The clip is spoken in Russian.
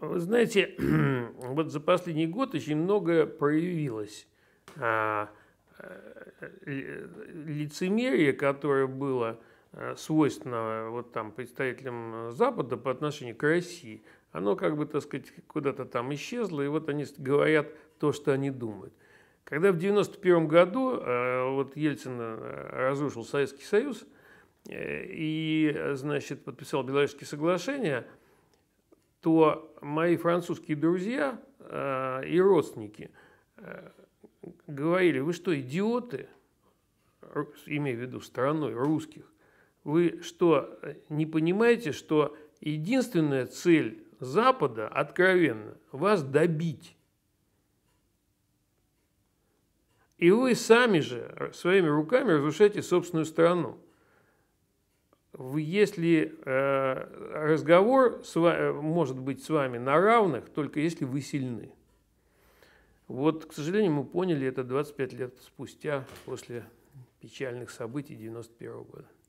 Вы знаете, вот за последний год очень многое проявилось. А, э, э, лицемерие, которое было э, свойственно вот там представителям Запада по отношению к России, оно как бы, так сказать, куда-то там исчезло, и вот они говорят то, что они думают. Когда в 1991 году вот Ельцин разрушил Советский Союз и, значит, подписал Белорусские соглашения – то мои французские друзья э, и родственники э, говорили, вы что, идиоты, имея в виду страной русских, вы что, не понимаете, что единственная цель Запада, откровенно, вас добить? И вы сами же своими руками разрушаете собственную страну если э, разговор вами, э, может быть с вами на равных, только если вы сильны. Вот, к сожалению, мы поняли это 25 лет спустя, после печальных событий 91 года.